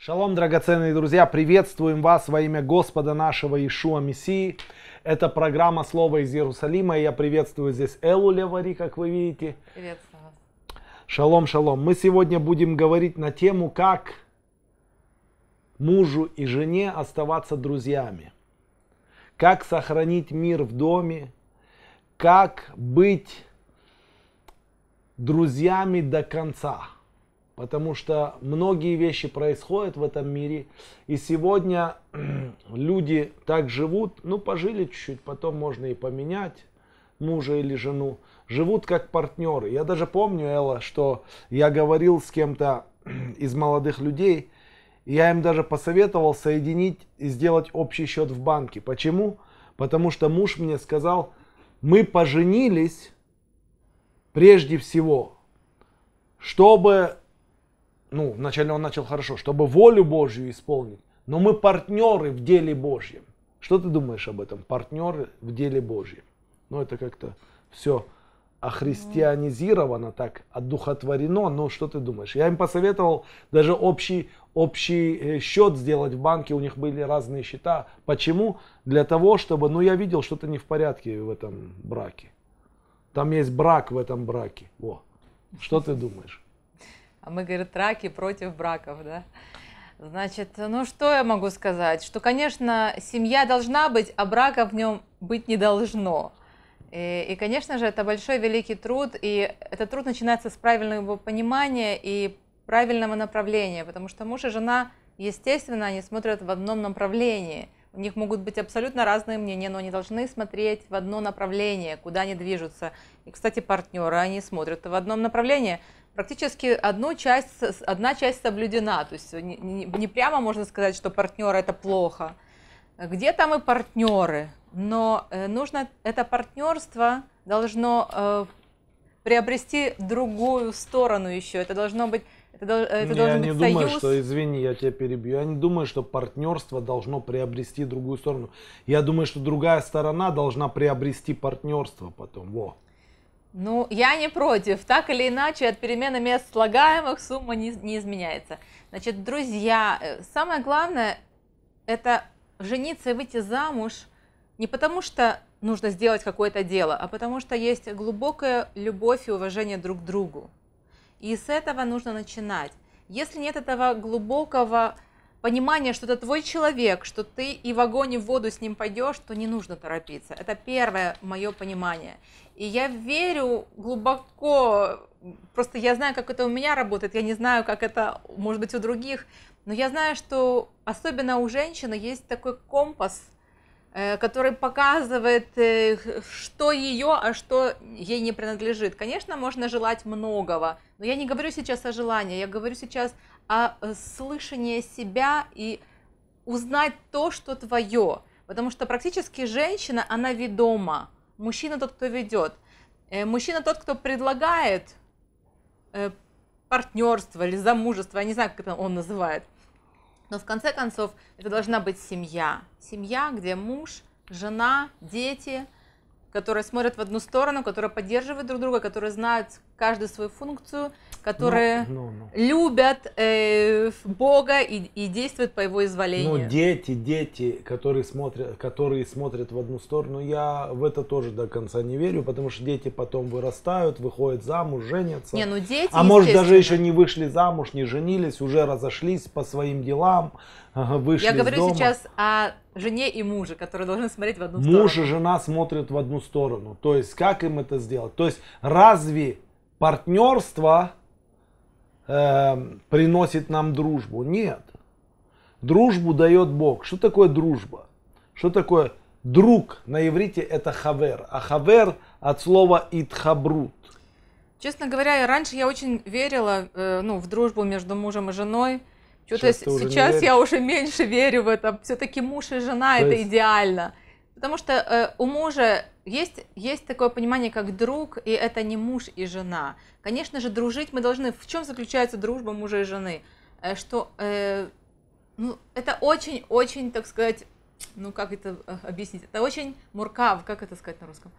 Шалом, драгоценные друзья! Приветствуем вас во имя Господа нашего Ишуа Мессии. Это программа «Слово из Иерусалима». И я приветствую здесь Элу Левари, как вы видите. Приветствую вас. Шалом, шалом. Мы сегодня будем говорить на тему, как мужу и жене оставаться друзьями. Как сохранить мир в доме. Как быть друзьями до конца. Потому что многие вещи происходят в этом мире. И сегодня люди так живут, ну пожили чуть-чуть, потом можно и поменять мужа или жену. Живут как партнеры. Я даже помню, Элла, что я говорил с кем-то из молодых людей, и я им даже посоветовал соединить и сделать общий счет в банке. Почему? Потому что муж мне сказал, мы поженились прежде всего, чтобы ну, вначале он начал хорошо, чтобы волю Божью исполнить. Но мы партнеры в деле Божьем. Что ты думаешь об этом? Партнеры в деле Божьем. Ну, это как-то все охристианизировано, так, одухотворено. Но что ты думаешь? Я им посоветовал даже общий, общий э, счет сделать в банке. У них были разные счета. Почему? Для того, чтобы, ну, я видел, что-то не в порядке в этом браке. Там есть брак в этом браке. Во. Что ты думаешь? А мы, говорит, раки против браков, да? Значит, ну что я могу сказать? Что, конечно, семья должна быть, а брака в нем быть не должно. И, и, конечно же, это большой великий труд, и этот труд начинается с правильного его понимания и правильного направления, потому что муж и жена, естественно, они смотрят в одном направлении. У них могут быть абсолютно разные мнения, но они должны смотреть в одно направление, куда они движутся. И, кстати, партнеры, они смотрят в одном направлении – практически одну часть, одна часть соблюдена. То есть не, не, не прямо можно сказать, что партнеры это плохо. Где там и партнеры? Но э, нужно это партнерство должно э, приобрести другую сторону еще. Это должно быть это, э, это я не быть думаю, союз. что, извини, я тебя перебью. Я не думаю, что партнерство должно приобрести другую сторону. Я думаю, что другая сторона должна приобрести партнерство потом. Во. Ну, я не против. Так или иначе, от перемены мест слагаемых сумма не, не изменяется. Значит, друзья, э, самое главное – это жениться и выйти замуж не потому, что нужно сделать какое-то дело, а потому что есть глубокая любовь и уважение друг к другу. И с этого нужно начинать. Если нет этого глубокого понимание, что это твой человек, что ты и в огонь, в воду с ним пойдешь, то не нужно торопиться. Это первое мое понимание. И я верю глубоко, просто я знаю, как это у меня работает, я не знаю, как это может быть у других, но я знаю, что особенно у женщины есть такой компас, э, который показывает, э, что ее, а что ей не принадлежит. Конечно, можно желать многого, но я не говорю сейчас о желании, я говорю сейчас а э, слышание себя и узнать то, что твое. Потому что практически женщина, она ведома. Мужчина тот, кто ведет. Э, мужчина тот, кто предлагает э, партнерство или замужество, я не знаю, как это он называет. Но в конце концов, это должна быть семья. Семья, где муж, жена, дети – которые смотрят в одну сторону, которые поддерживают друг друга, которые знают каждую свою функцию, которые ну, ну, ну. любят э, Бога и, и действуют по его изволению. Ну, дети, дети, которые смотрят, которые смотрят в одну сторону, я в это тоже до конца не верю, потому что дети потом вырастают, выходят замуж, женятся. Не, ну дети, а может даже еще не вышли замуж, не женились, уже разошлись по своим делам, вышли Я говорю из дома. сейчас о жене и муже, которые должны смотреть в одну сторону. Муж и жена смотрят в одну сторону. То есть, как им это сделать? То есть, разве партнерство э, приносит нам дружбу? Нет. Дружбу дает Бог. Что такое дружба? Что такое друг? На иврите это хавер. А хавер от слова итхабрут. Честно говоря, раньше я очень верила э, ну, в дружбу между мужем и женой. Что-то сейчас, сейчас я уже меньше верю в это. Все-таки муж и жена То это есть... идеально. Потому что э, у мужа есть, есть такое понимание, как друг, и это не муж и жена. Конечно же, дружить мы должны. В чем заключается дружба мужа и жены? Э, что э, ну, это очень-очень, так сказать, ну как это э, объяснить? Это очень муркав, как это сказать на русском?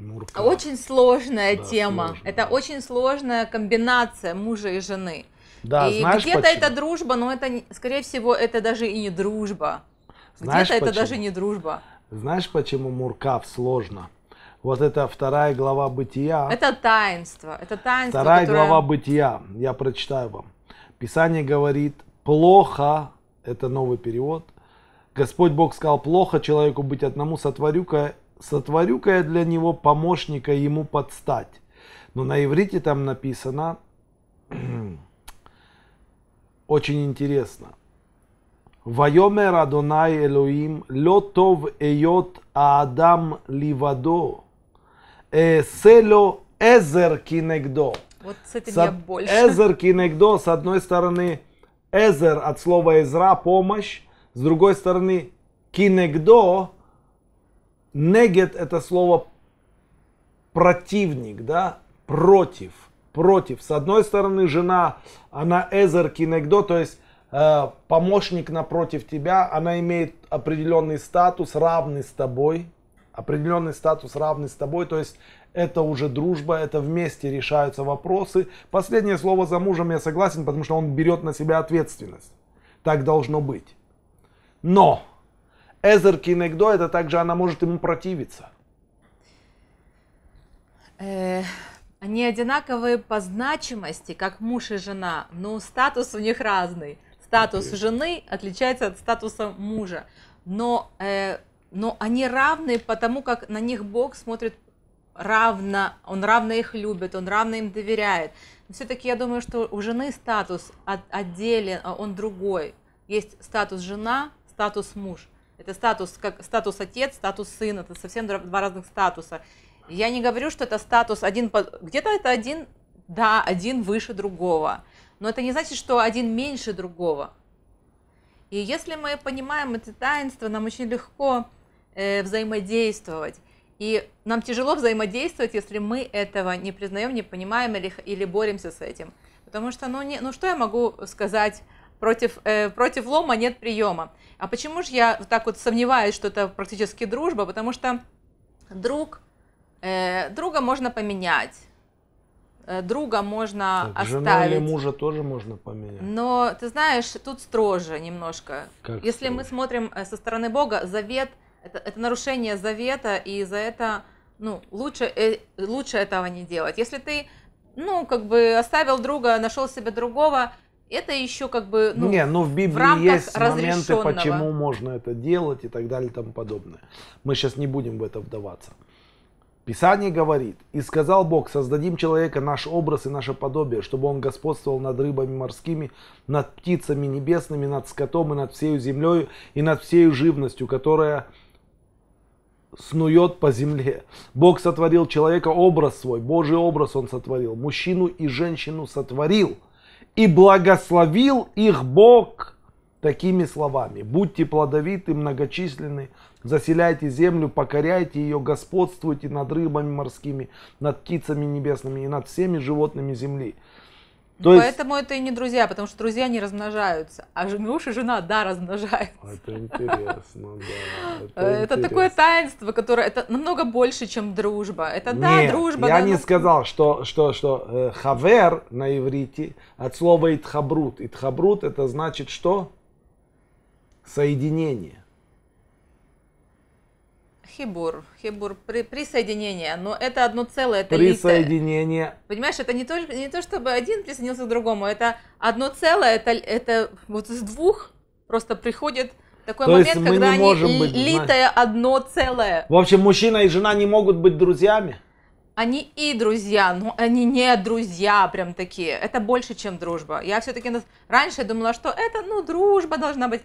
Муркав. Очень сложная да, тема. Сложно. Это очень сложная комбинация мужа и жены. Да, и где-то это дружба, но это, скорее всего, это даже и не дружба. Где-то это даже не дружба. Знаешь, почему Муркав сложно? Вот это вторая глава бытия. Это таинство. Это таинство. Вторая которое... глава бытия. Я прочитаю вам. Писание говорит, плохо, это новый перевод. Господь Бог сказал, плохо человеку быть одному, сотворю-ка сотворю я для него помощника ему подстать. Но на иврите там написано, очень интересно. Вайомер Адонай Элоим, лотов эйот Аадам Ливадо, эсело Эзер Кинегдо. Вот с этим с, я больше. Эзер Кинегдо, с одной стороны, Эзер от слова Эзра, помощь, с другой стороны, Кинегдо, Негет это слово противник, да, против – против. С одной стороны, жена, она эзер кинегдо, то есть э, помощник напротив тебя, она имеет определенный статус, равный с тобой. Определенный статус равный с тобой, то есть это уже дружба, это вместе решаются вопросы. Последнее слово за мужем я согласен, потому что он берет на себя ответственность. Так должно быть. Но Эзер Кинегдо, это также она может ему противиться. Э, они одинаковые по значимости, как муж и жена, но статус у них разный. Статус okay. жены отличается от статуса мужа, но, э, но они равны потому, как на них Бог смотрит равно, он равно их любит, он равно им доверяет. все-таки я думаю, что у жены статус от, отделен, а он другой. Есть статус жена, статус муж. Это статус, как статус отец, статус сын, это совсем два разных статуса. Я не говорю, что это статус один, где-то это один, да, один выше другого. Но это не значит, что один меньше другого. И если мы понимаем это таинство, нам очень легко э, взаимодействовать. И нам тяжело взаимодействовать, если мы этого не признаем, не понимаем или, или боремся с этим. Потому что, ну, не, ну что я могу сказать, против, э, против лома нет приема. А почему же я так вот сомневаюсь, что это практически дружба? Потому что друг – Э, друга можно поменять. Э, друга можно так, оставить. Жена или мужа тоже можно поменять. Но ты знаешь, тут строже немножко. Как Если строже? мы смотрим э, со стороны Бога, завет это, это нарушение завета, и за это ну, лучше, лучше этого не делать. Если ты, ну, как бы оставил друга, нашел себе другого, это еще как бы ну, не, ну в Библии в есть моменты, почему можно это делать и так далее и тому подобное. Мы сейчас не будем в это вдаваться. Писание говорит, «И сказал Бог, создадим человека наш образ и наше подобие, чтобы он господствовал над рыбами морскими, над птицами небесными, над скотом и над всею землею и над всею живностью, которая снует по земле. Бог сотворил человека образ свой, Божий образ он сотворил, мужчину и женщину сотворил, и благословил их Бог такими словами. Будьте плодовиты, многочисленны, заселяйте землю, покоряйте ее, господствуйте над рыбами морскими, над птицами небесными и над всеми животными земли. Ну, То Поэтому есть... это и не друзья, потому что друзья не размножаются, а муж и жена, да, размножаются. Это интересно, да. Это, э, такое таинство, которое это намного больше, чем дружба. Это да, дружба. Я не сказал, что, что, что э, хавер на иврите от слова итхабрут. Итхабрут это значит что? соединение. Хибур, хибур, при, присоединение, но это одно целое, это Присоединение. Лица. Понимаешь, это не то, не то, чтобы один присоединился к другому, это одно целое, это, это вот из двух просто приходит такой то момент, когда они быть, литое одно целое. В общем, мужчина и жена не могут быть друзьями? Они и друзья, но они не друзья прям такие. Это больше, чем дружба. Я все-таки... Раньше думала, что это, ну, дружба должна быть.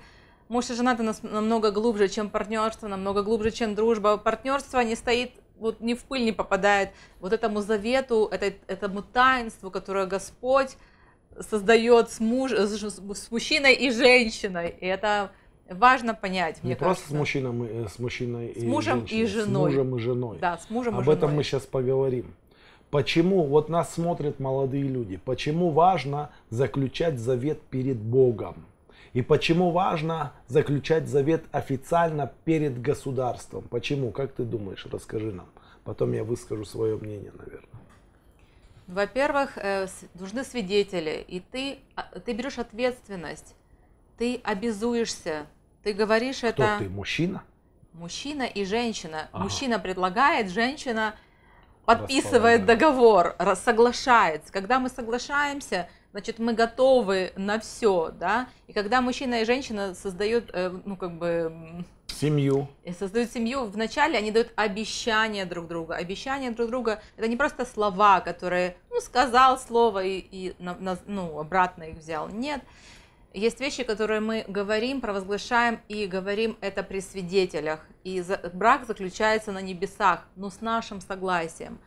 Муж и жена это намного глубже, чем партнерство, намного глубже, чем дружба. Партнерство не стоит, вот ни в пыль не попадает вот этому завету, это этому таинству, которое Господь создает с, муж, с мужчиной и женщиной. И это важно понять. Не мне просто кажется. с мужчином, э, с мужчиной с и мужем женщиной, и женой. С мужем и женой. Да, с мужем Об и женой. этом мы сейчас поговорим. Почему вот нас смотрят молодые люди? Почему важно заключать завет перед Богом? И почему важно заключать завет официально перед государством? Почему? Как ты думаешь? Расскажи нам. Потом я выскажу свое мнение, наверное. Во-первых, э, нужны свидетели, и ты, а, ты берешь ответственность, ты обязуешься, ты говоришь Кто это... ты, мужчина? Мужчина и женщина. Ага. Мужчина предлагает, женщина подписывает договор, соглашается. Когда мы соглашаемся, значит, мы готовы на все, да. И когда мужчина и женщина создают, э, ну, как бы... Семью. Э, создают семью, вначале они дают обещания друг друга. Обещания друг друга – это не просто слова, которые, ну, сказал слово и, и ну, обратно их взял. Нет. Есть вещи, которые мы говорим, провозглашаем и говорим это при свидетелях. И брак заключается на небесах, но с нашим согласием.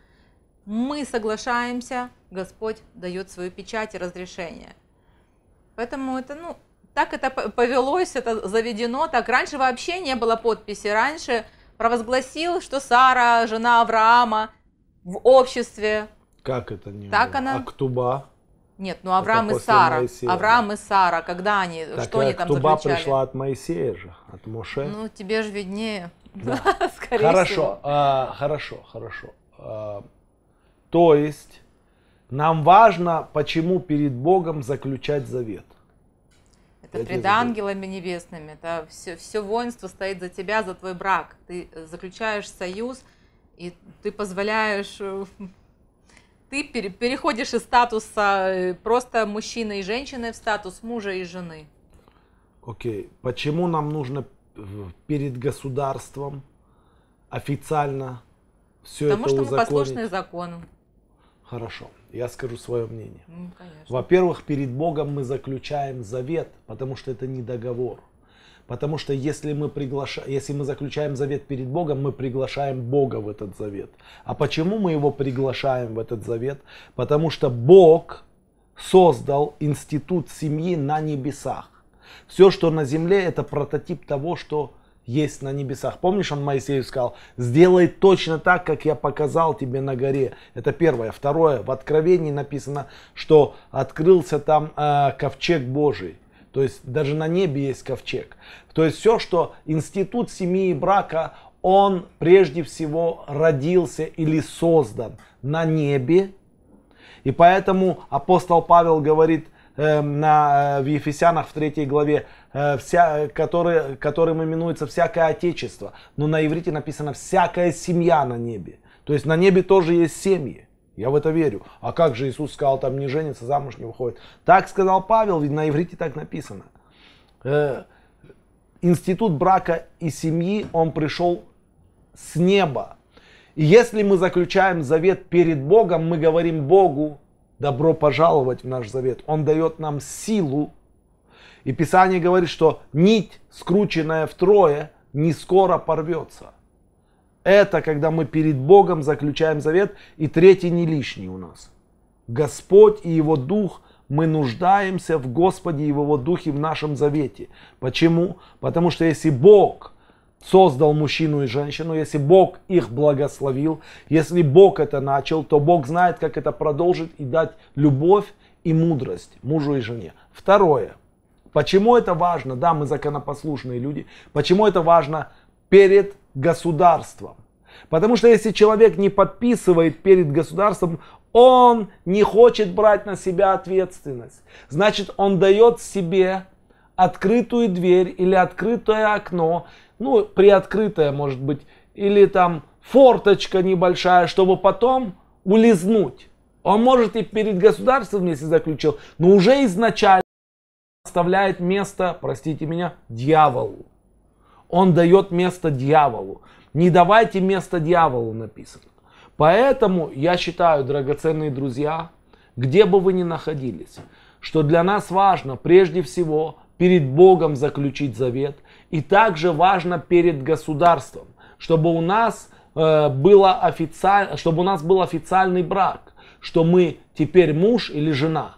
Мы соглашаемся, Господь дает свою печать и разрешение. Поэтому это, ну, так это повелось, это заведено. Так раньше вообще не было подписи. Раньше провозгласил, что Сара, жена Авраама, в обществе. Как это не так было? она. Актуба. Нет, ну Авраам это и Сара. Моисея. Авраам и Сара, когда они, так что они там заключали? Актуба пришла от Моисея же, от Моше. Ну, тебе же виднее. Да. Скорее хорошо, всего. А, хорошо, хорошо. А, то есть нам важно, почему перед Богом заключать завет. Это Я пред ангелами небесными. Это все, все воинство стоит за тебя, за твой брак. Ты э, заключаешь союз, и ты позволяешь... Э, ты переходишь из статуса э, просто мужчины и женщины в статус мужа и жены. Окей. Okay. Почему нам нужно перед государством официально все Потому это Потому что мы послушны закону. Хорошо. Я скажу свое мнение. Ну, Во-первых, перед Богом мы заключаем завет, потому что это не договор. Потому что если мы, приглаша... если мы заключаем завет перед Богом, мы приглашаем Бога в этот завет. А почему мы его приглашаем в этот завет? Потому что Бог создал институт семьи на небесах. Все, что на земле, это прототип того, что есть на небесах. Помнишь, он Моисею сказал, сделай точно так, как я показал тебе на горе. Это первое. Второе, в Откровении написано, что открылся там э, ковчег Божий. То есть даже на небе есть ковчег. То есть все, что институт семьи и брака, он прежде всего родился или создан на небе. И поэтому апостол Павел говорит – Эм, на, э, в Ефесянах в третьей главе, э, вся, э, который, которым именуется всякое отечество. Но на иврите написано всякая семья на небе. То есть на небе тоже есть семьи. Я в это верю. А как же Иисус сказал, там не женится, замуж не выходит. Так сказал Павел, ведь на иврите так написано. институт брака и семьи, он пришел с неба. И если мы заключаем завет перед Богом, мы говорим Богу, Добро пожаловать в наш завет. Он дает нам силу. И Писание говорит, что нить, скрученная втрое, не скоро порвется. Это когда мы перед Богом заключаем завет, и третий не лишний у нас. Господь и Его Дух, мы нуждаемся в Господе и в Его Духе в нашем завете. Почему? Потому что если Бог – создал мужчину и женщину, если Бог их благословил, если Бог это начал, то Бог знает, как это продолжить и дать любовь и мудрость мужу и жене. Второе. Почему это важно? Да, мы законопослушные люди. Почему это важно перед государством? Потому что если человек не подписывает перед государством, он не хочет брать на себя ответственность. Значит, он дает себе открытую дверь или открытое окно ну, приоткрытая, может быть, или там форточка небольшая, чтобы потом улизнуть. Он, может, и перед государством, если заключил, но уже изначально оставляет место, простите меня, дьяволу. Он дает место дьяволу. Не давайте место дьяволу, написано. Поэтому я считаю, драгоценные друзья, где бы вы ни находились, что для нас важно прежде всего перед Богом заключить завет – и также важно перед государством, чтобы у нас, э, было официаль... чтобы у нас был официальный брак, что мы теперь муж или жена.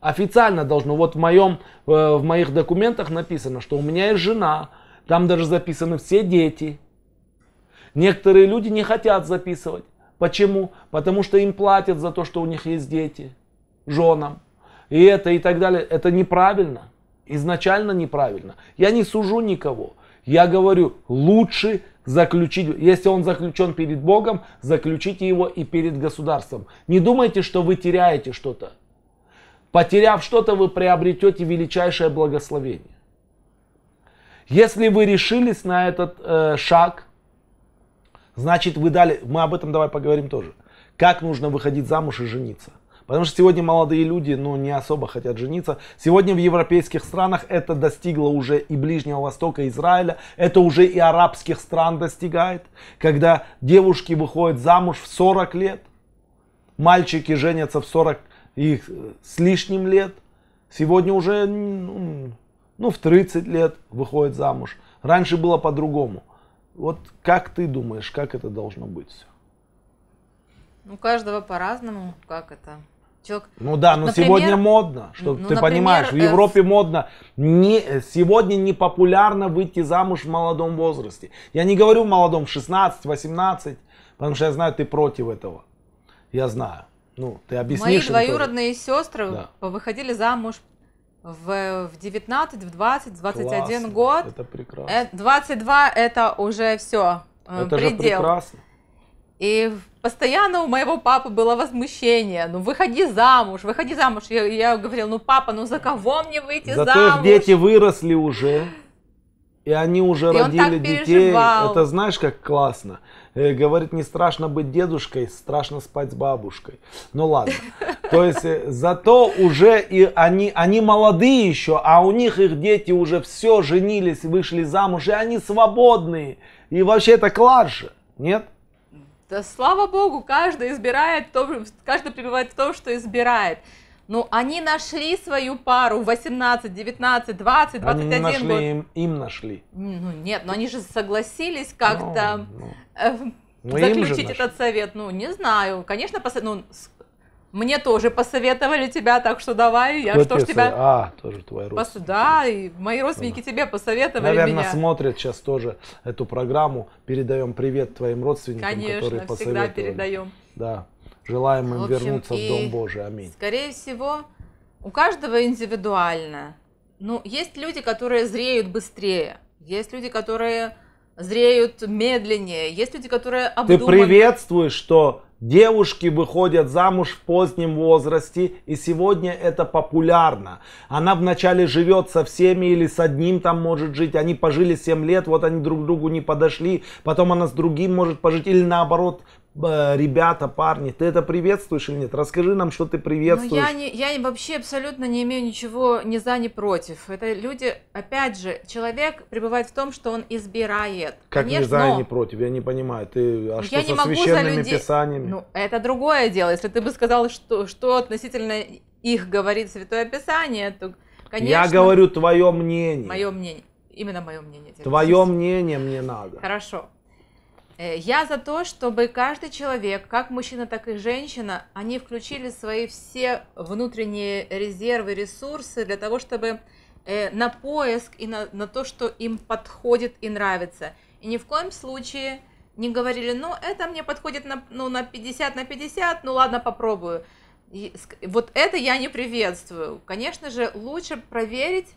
Официально должно, вот в, моем, э, в моих документах написано, что у меня есть жена, там даже записаны все дети. Некоторые люди не хотят записывать. Почему? Потому что им платят за то, что у них есть дети, женам. И это и так далее. Это неправильно изначально неправильно. Я не сужу никого. Я говорю, лучше заключить, если он заключен перед Богом, заключите его и перед государством. Не думайте, что вы теряете что-то. Потеряв что-то, вы приобретете величайшее благословение. Если вы решились на этот э, шаг, значит вы дали, мы об этом давай поговорим тоже, как нужно выходить замуж и жениться. Потому что сегодня молодые люди, ну, не особо хотят жениться. Сегодня в европейских странах это достигло уже и Ближнего Востока, Израиля. Это уже и арабских стран достигает. Когда девушки выходят замуж в 40 лет. Мальчики женятся в 40 их э, с лишним лет. Сегодня уже, ну, ну в 30 лет выходят замуж. Раньше было по-другому. Вот как ты думаешь, как это должно быть все? Ну, у каждого по-разному, как это Человек... Ну да, но например, сегодня модно, что ну, ты например, понимаешь, в э, Европе э... модно. Не, сегодня не популярно выйти замуж в молодом возрасте. Я не говорю в молодом, 16-18, потому что я знаю, ты против этого. Я знаю. Ну, ты объяснишь. Мои двоюродные тоже. сестры да. выходили замуж в, в 19, в 20, 21 Классно. год. Это прекрасно. 22 э, это уже все. Э, это предел. же прекрасно. И постоянно у моего папы было возмущение, ну выходи замуж, выходи замуж. Я, я говорила, ну папа, ну за кого мне выйти Зато замуж? Зато дети выросли уже, и они уже и родили детей. Это знаешь, как классно. Э, говорит, не страшно быть дедушкой, страшно спать с бабушкой. Ну ладно. То есть э, зато уже и они, они молодые еще, а у них их дети уже все женились, вышли замуж, и они свободные. И вообще это класс же, нет? Да слава богу, каждый избирает то, каждый пребывает в том, что избирает. Но ну, они нашли свою пару 18, 19, 20, 21 они нашли, год. Им, им нашли. Ну нет, но они же согласились как-то ну, ну. Э, ну заключить этот совет. Ну, не знаю. Конечно, пос... ну, мне тоже посоветовали тебя, так что давай, я Кто что ж тебя... А, тоже твои родственники. Да, и мои родственники да. тебе посоветовали Наверное, меня. смотрят сейчас тоже эту программу. Передаем привет твоим родственникам, Конечно, которые посоветовали. Конечно, всегда передаем. Да, желаем им в общем, вернуться в Дом Божий, аминь. Скорее всего, у каждого индивидуально. Ну, есть люди, которые зреют быстрее, есть люди, которые зреют медленнее, есть люди, которые обдуманно... Ты приветствуешь, что Девушки выходят замуж в позднем возрасте, и сегодня это популярно. Она вначале живет со всеми или с одним там может жить, они пожили 7 лет, вот они друг к другу не подошли, потом она с другим может пожить, или наоборот ребята, парни, ты это приветствуешь или нет? Расскажи нам, что ты приветствуешь. Ну, я, не, я вообще абсолютно не имею ничего ни за, ни против. Это люди, опять же, человек пребывает в том что он избирает. Как Конечно, не за и не против, я не понимаю. Ты, а что я со не могу священными людей... писаниями? Ну, это другое дело. Если ты бы сказал, что, что относительно их говорит Святое Писание, то, конечно... Я говорю твое мнение. Мое мнение. Именно мое мнение. Твое мнение мне надо. Хорошо. Э, я за то, чтобы каждый человек, как мужчина, так и женщина, они включили свои все внутренние резервы, ресурсы для того, чтобы э, на поиск и на, на то, что им подходит и нравится. И ни в коем случае не говорили, ну, это мне подходит на, ну, на 50 на 50, ну, ладно, попробую. И вот это я не приветствую. Конечно же, лучше проверить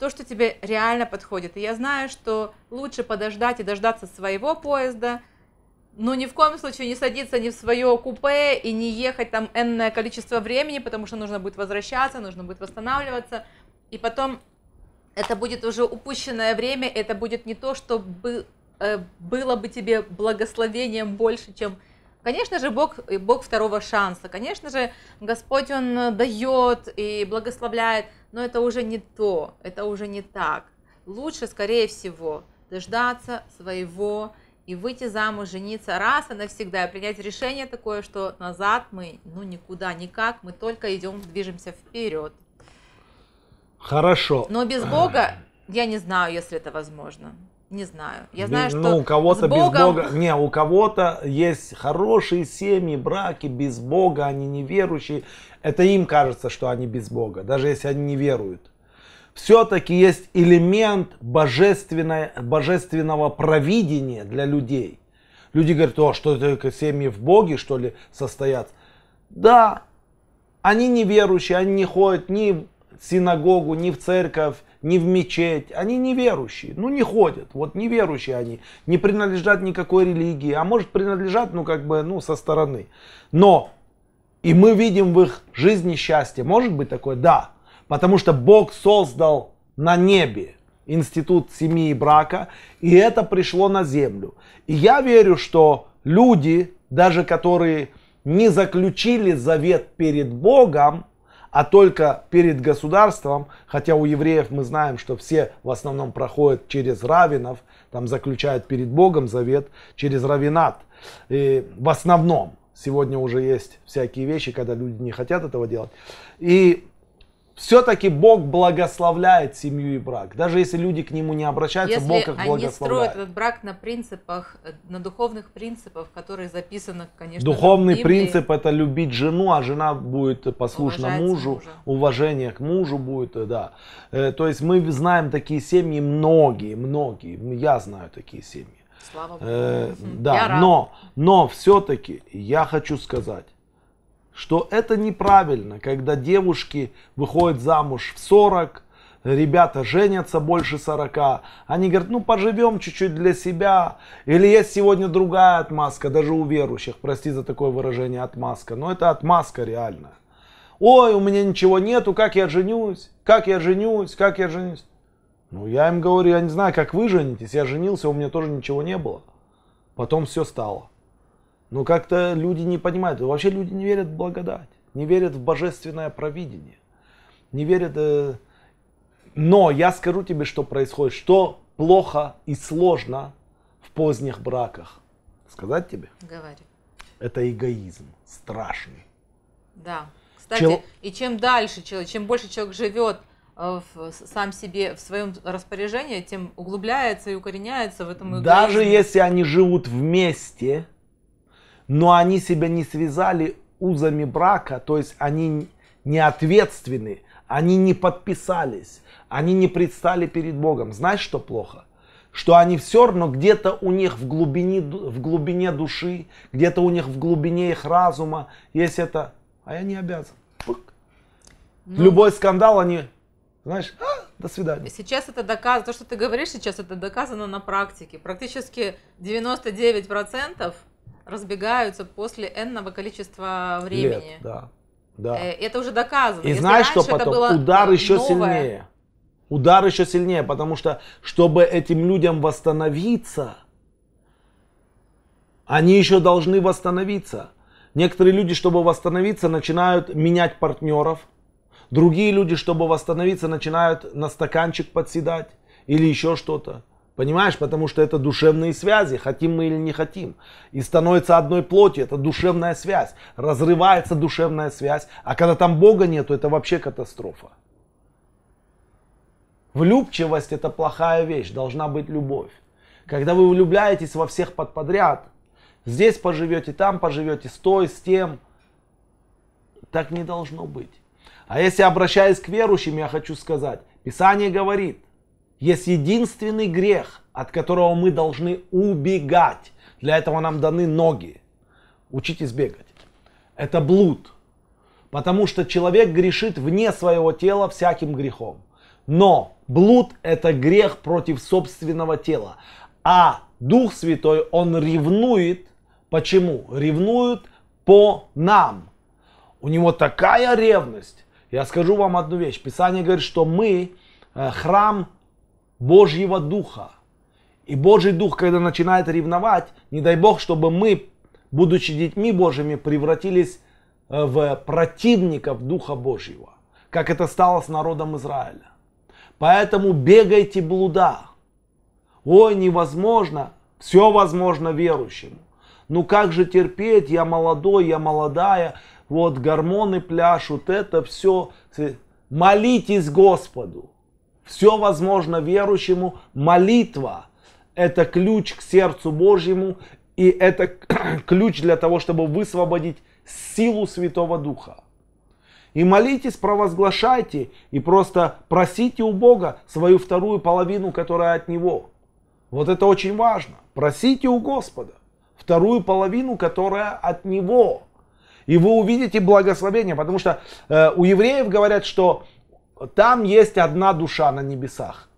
то, что тебе реально подходит. И я знаю, что лучше подождать и дождаться своего поезда, но ну, ни в коем случае не садиться не в свое купе и не ехать там энное количество времени, потому что нужно будет возвращаться, нужно будет восстанавливаться. И потом это будет уже упущенное время, это будет не то, что бы, э, было бы тебе благословением больше, чем... Конечно же, Бог, Бог второго шанса, конечно же, Господь, Он э, дает и благословляет – но это уже не то, это уже не так. Лучше, скорее всего, дождаться своего и выйти замуж, жениться раз и навсегда, и принять решение такое, что назад мы ну никуда, никак, мы только идем, движемся вперед. Хорошо. Но без Бога я не знаю, если это возможно. Не знаю. Я знаю, без, ну, что ну, у кого-то без Бога. Не, у кого-то есть хорошие семьи, браки без Бога, они неверующие. Это им кажется, что они без Бога, даже если они не веруют. Все-таки есть элемент божественного провидения для людей. Люди говорят, о, что только семьи в Боге, что ли, состоят. Да, они неверующие, они не ходят ни в синагогу, ни в церковь, ни в мечеть. Они неверующие, ну не ходят, вот неверующие они, не принадлежат никакой религии, а может принадлежат, ну как бы, ну со стороны. Но и мы видим в их жизни счастье. Может быть такое? Да. Потому что Бог создал на небе институт семьи и брака, и это пришло на землю. И я верю, что люди, даже которые не заключили завет перед Богом, а только перед государством, хотя у евреев мы знаем, что все в основном проходят через равинов, там заключают перед Богом завет, через равинат. И в основном сегодня уже есть всякие вещи, когда люди не хотят этого делать. И все-таки Бог благословляет семью и брак. Даже если люди к нему не обращаются, если Бог их благословляет. Если Они строят этот брак на принципах, э, на духовных принципах, которые записаны, конечно. Духовный в принцип это любить жену, а жена будет э, послушна мужу, мужа. уважение к мужу будет, э, да. То есть мы знаем такие семьи многие, многие. Я знаю такие семьи. Слава Богу. Э, да, но, но все-таки я хочу сказать что это неправильно, когда девушки выходят замуж в 40, ребята женятся больше 40, они говорят, ну поживем чуть-чуть для себя, или есть сегодня другая отмазка, даже у верующих, прости за такое выражение, отмазка, но это отмазка реально. Ой, у меня ничего нету, как я женюсь, как я женюсь, как я женюсь. Ну, я им говорю, я не знаю, как вы женитесь, я женился, у меня тоже ничего не было. Потом все стало. Но ну, как-то люди не понимают. Вообще люди не верят в благодать, не верят в божественное провидение, не верят... Э. Но я скажу тебе, что происходит, что плохо и сложно в поздних браках. Сказать тебе? Говори. Это эгоизм страшный. Да. Кстати, Чел... и чем дальше человек, чем больше человек живет э, в, сам себе в своем распоряжении, тем углубляется и укореняется в этом эгоизме. Даже если они живут вместе, но они себя не связали узами брака, то есть они не ответственны, они не подписались, они не предстали перед Богом. Знаешь, что плохо? Что они все равно где-то у них в глубине, в глубине души, где-то у них в глубине их разума есть это, а я не обязан. Ну, Любой скандал они, знаешь, а, до свидания. Сейчас это доказано, то, что ты говоришь сейчас, это доказано на практике. Практически 99% разбегаются после энного количества времени. Лет, да. Да. Э, это уже доказано. И Если знаешь, что потом? Удар еще новое... сильнее. Удар еще сильнее, потому что, чтобы этим людям восстановиться, они еще должны восстановиться. Некоторые люди, чтобы восстановиться, начинают менять партнеров. Другие люди, чтобы восстановиться, начинают на стаканчик подседать или еще что-то. Понимаешь, потому что это душевные связи, хотим мы или не хотим. И становится одной плотью, это душевная связь. Разрывается душевная связь, а когда там Бога нету, это вообще катастрофа. Влюбчивость это плохая вещь, должна быть любовь. Когда вы влюбляетесь во всех под подряд, здесь поживете, там поживете, с той, с тем, так не должно быть. А если обращаясь к верующим, я хочу сказать, Писание говорит – есть единственный грех, от которого мы должны убегать. Для этого нам даны ноги. Учитесь бегать. Это блуд. Потому что человек грешит вне своего тела всяким грехом. Но блуд – это грех против собственного тела. А Дух Святой, Он ревнует. Почему? Ревнует по нам. У него такая ревность. Я скажу вам одну вещь. Писание говорит, что мы э, храм Божьего Духа. И Божий Дух, когда начинает ревновать, не дай Бог, чтобы мы, будучи детьми Божьими, превратились э, в противников Духа Божьего, как это стало с народом Израиля. Поэтому бегайте блуда. Ой, невозможно, все возможно верующему. Ну как же терпеть, я молодой, я молодая, вот гормоны пляшут, это все. Молитесь Господу. Все возможно верующему. Молитва – это ключ к сердцу Божьему, и это ключ для того, чтобы высвободить силу Святого Духа. И молитесь, провозглашайте, и просто просите у Бога свою вторую половину, которая от Него. Вот это очень важно. Просите у Господа вторую половину, которая от Него. И вы увидите благословение, потому что э, у евреев говорят, что там есть одна душа на небесах.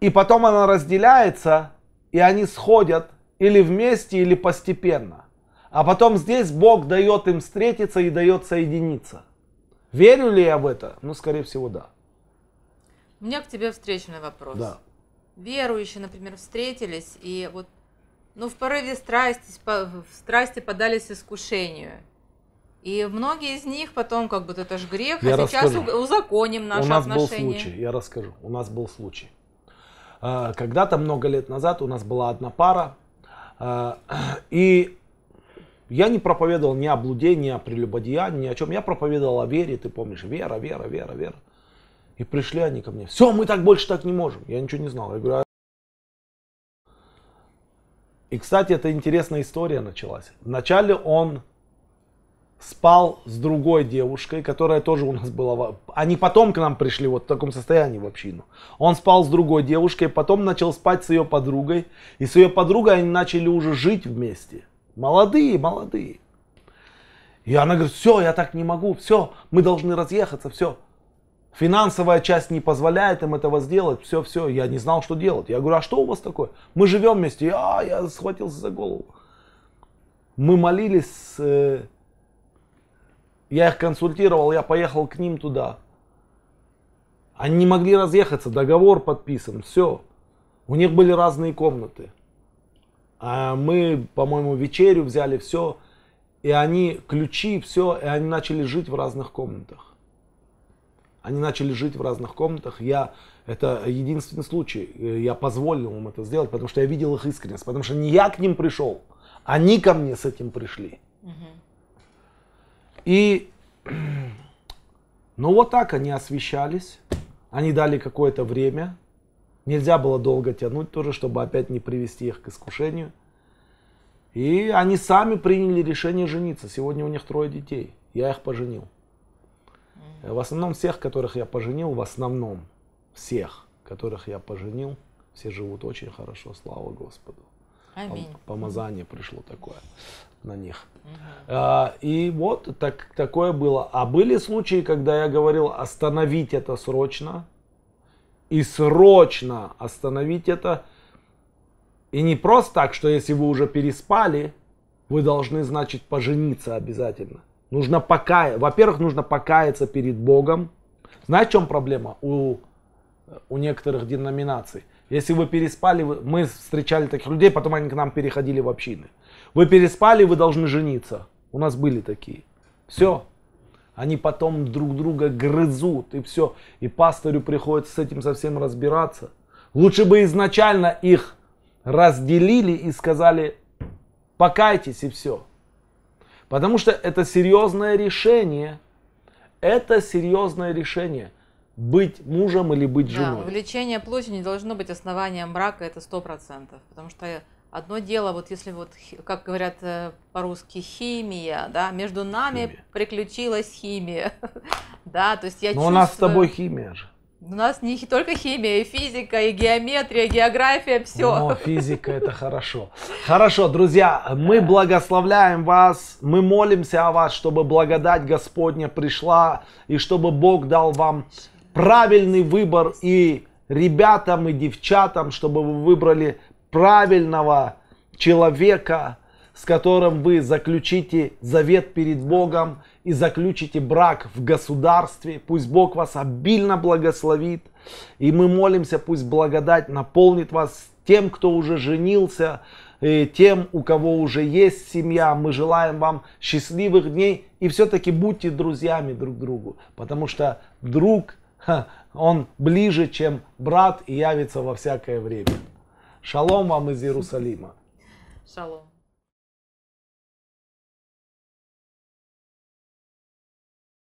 И потом она разделяется, и они сходят или вместе, или постепенно. А потом здесь Бог дает им встретиться и дает соединиться. Верю ли я в это? Ну, скорее всего, да. У меня к тебе встречный вопрос. Да. Верующие, например, встретились и вот, ну, в порыве страсти, в страсти подались искушению – и многие из них потом, как бы, это же грех, я а расскажу. сейчас узаконим наши отношения. у нас отношения. был случай, я расскажу, у нас был случай. А, когда-то много лет назад у нас была одна пара, а, и я не проповедовал ни о блуде, ни о прелюбодеянии, ни о чем. Я проповедовал о вере, ты помнишь, вера, вера, вера, вера. И пришли они ко мне, все, мы так больше так не можем. Я ничего не знал. Я говорю, а... И, кстати, это интересная история началась. Вначале он спал с другой девушкой, которая тоже у нас была... Они потом к нам пришли вот в таком состоянии в общину. Он спал с другой девушкой, потом начал спать с ее подругой. И с ее подругой они начали уже жить вместе. Молодые, молодые. И она говорит, все, я так не могу, все, мы должны разъехаться, все. Финансовая часть не позволяет им этого сделать, все, все, я не знал, что делать. Я говорю, а что у вас такое? Мы живем вместе, а, я схватился за голову. Мы молились э, я их консультировал, я поехал к ним туда. Они не могли разъехаться, договор подписан, все. У них были разные комнаты. А мы, по-моему, вечерю взяли все, и они ключи, все, и они начали жить в разных комнатах. Они начали жить в разных комнатах. Я, это единственный случай, э, я позволил им это сделать, потому что я видел их искренность, потому что не я к ним пришел, они ко мне с этим пришли. Угу. И, ну вот так они освещались, они дали какое-то время, нельзя было долго тянуть тоже, чтобы опять не привести их к искушению. И они сами приняли решение жениться. Сегодня у них трое детей. Я их поженил. В основном всех, которых я поженил, в основном всех, которых я поженил, все живут очень хорошо, слава Господу. Аминь. Помазание пришло такое на них. Угу. А, и вот так, такое было. А были случаи, когда я говорил остановить это срочно. И срочно остановить это. И не просто так, что если вы уже переспали, вы должны, значит, пожениться обязательно. Нужно покая... Во-первых, нужно покаяться перед Богом. Знаете, в чем проблема у, у некоторых деноминаций? Если вы переспали, мы встречали таких людей, потом они к нам переходили в общины. Вы переспали, вы должны жениться. У нас были такие. Все. Они потом друг друга грызут и все. И пастырю приходится с этим совсем разбираться. Лучше бы изначально их разделили и сказали, покайтесь и все. Потому что это серьезное решение. Это серьезное решение быть мужем или быть женой. Да, увлечение плоти не должно быть основанием брака, это сто процентов, потому что одно дело, вот если вот, как говорят э, по-русски, химия, да, между нами химия. приключилась химия, да, то есть я Но чувствую... у нас с тобой химия же. У нас не только химия, и физика, и геометрия, и география, все. Но физика это хорошо. Хорошо, друзья, мы благословляем вас, мы молимся о вас, чтобы благодать Господня пришла, и чтобы Бог дал вам правильный выбор и ребятам, и девчатам, чтобы вы выбрали правильного человека, с которым вы заключите завет перед Богом и заключите брак в государстве. Пусть Бог вас обильно благословит. И мы молимся, пусть благодать наполнит вас тем, кто уже женился, э, тем, у кого уже есть семья. Мы желаем вам счастливых дней и все-таки будьте друзьями друг другу, потому что друг – он ближе, чем брат и явится во всякое время. Шалом вам из Иерусалима. Шалом.